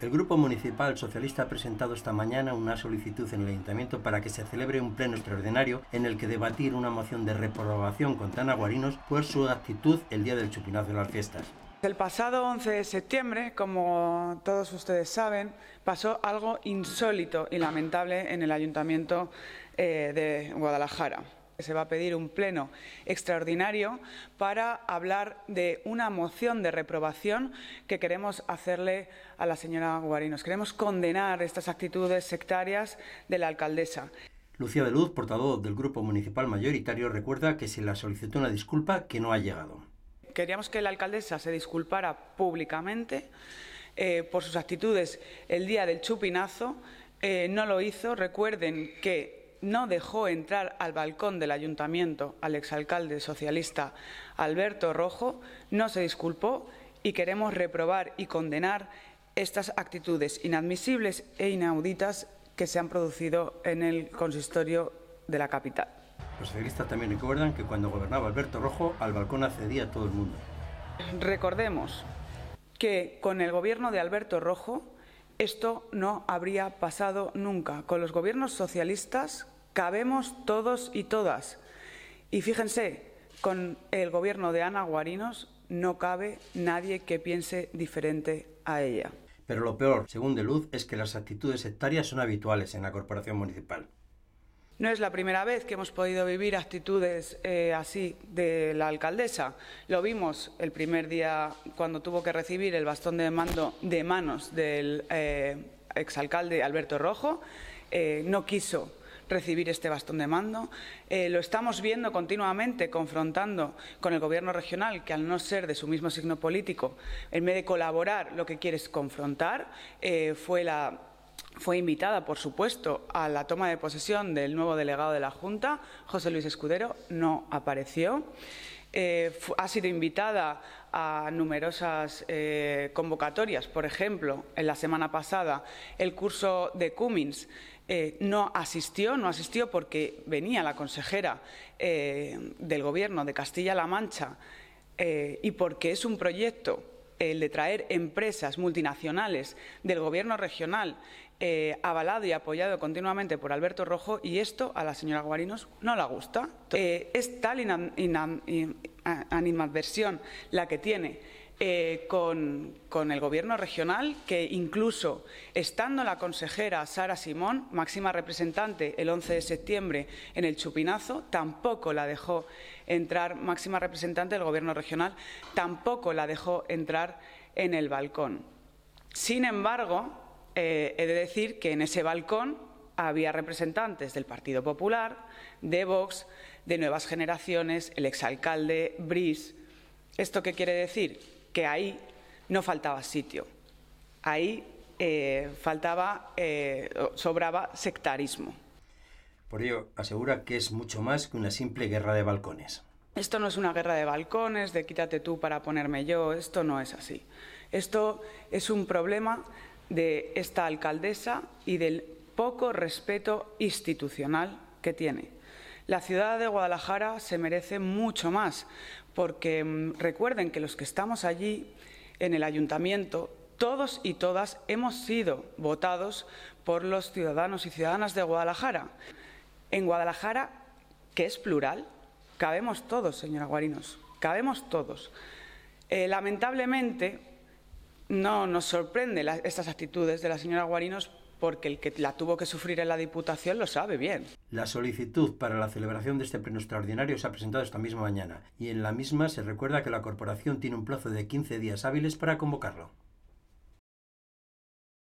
El Grupo Municipal Socialista ha presentado esta mañana una solicitud en el Ayuntamiento para que se celebre un pleno extraordinario en el que debatir una moción de reprobación contra Ana Guarinos por su actitud el día del chupinazo en las fiestas. El pasado 11 de septiembre, como todos ustedes saben, pasó algo insólito y lamentable en el Ayuntamiento eh, de Guadalajara se va a pedir un pleno extraordinario para hablar de una moción de reprobación que queremos hacerle a la señora Guarinos. Queremos condenar estas actitudes sectarias de la alcaldesa. Lucía de Luz, portavoz del Grupo Municipal Mayoritario, recuerda que se la solicitó una disculpa que no ha llegado. Queríamos que la alcaldesa se disculpara públicamente eh, por sus actitudes el día del chupinazo. Eh, no lo hizo. Recuerden que no dejó entrar al balcón del ayuntamiento al exalcalde socialista Alberto Rojo, no se disculpó y queremos reprobar y condenar estas actitudes inadmisibles e inauditas que se han producido en el consistorio de la capital. Los socialistas también recuerdan que cuando gobernaba Alberto Rojo, al balcón accedía todo el mundo. Recordemos que con el gobierno de Alberto Rojo, esto no habría pasado nunca. Con los gobiernos socialistas, cabemos todos y todas. Y fíjense, con el gobierno de Ana Guarinos no cabe nadie que piense diferente a ella. Pero lo peor, según De Luz, es que las actitudes sectarias son habituales en la corporación municipal. No es la primera vez que hemos podido vivir actitudes eh, así de la alcaldesa. Lo vimos el primer día cuando tuvo que recibir el bastón de mando de manos del eh, exalcalde Alberto Rojo. Eh, no quiso recibir este bastón de mando. Eh, lo estamos viendo continuamente confrontando con el gobierno regional, que al no ser de su mismo signo político, en vez de colaborar, lo que quiere es confrontar. Eh, fue invitada, por supuesto, a la toma de posesión del nuevo delegado de la Junta, José Luis Escudero, no apareció. Eh, ha sido invitada a numerosas eh, convocatorias. Por ejemplo, en la semana pasada, el curso de Cummins eh, no asistió, no asistió porque venía la consejera del Gobierno de Castilla-La Mancha y porque es un proyecto el de traer empresas multinacionales del gobierno regional eh, avalado y apoyado continuamente por Alberto Rojo y esto a la señora Guarinos no la gusta. Eh, es tal animadversión la que tiene eh, con, con, el Gobierno regional, que incluso estando la consejera Sara Simón, máxima representante, el 11 de septiembre en el Chupinazo, tampoco la dejó entrar, máxima representante del Gobierno regional, tampoco la dejó entrar en el balcón. Sin embargo, eh, he de decir que en ese balcón había representantes del Partido Popular, de Vox, de Nuevas Generaciones, el exalcalde Brice. ¿Esto qué quiere decir? Que ahí no faltaba sitio. Ahí eh, faltaba, eh, sobraba sectarismo. Por ello, asegura que es mucho más que una simple guerra de balcones. Esto no es una guerra de balcones, de quítate tú para ponerme yo, esto no es así. Esto es un problema de esta alcaldesa y del poco respeto institucional que tiene. La ciudad de Guadalajara se merece mucho más, porque mm, recuerden que los que estamos allí en el ayuntamiento, todos y todas hemos sido votados por los ciudadanos y ciudadanas de Guadalajara. En Guadalajara, que es plural, cabemos todos, señora Guarinos, cabemos todos. Eh, lamentablemente, no, nos sorprende estas actitudes de la señora Guarinos porque el que la tuvo que sufrir en la Diputación lo sabe bien. La solicitud para la celebración de este pleno extraordinario se ha presentado esta misma mañana y en la misma se recuerda que la Corporación tiene un plazo de 15 días hábiles para convocarlo.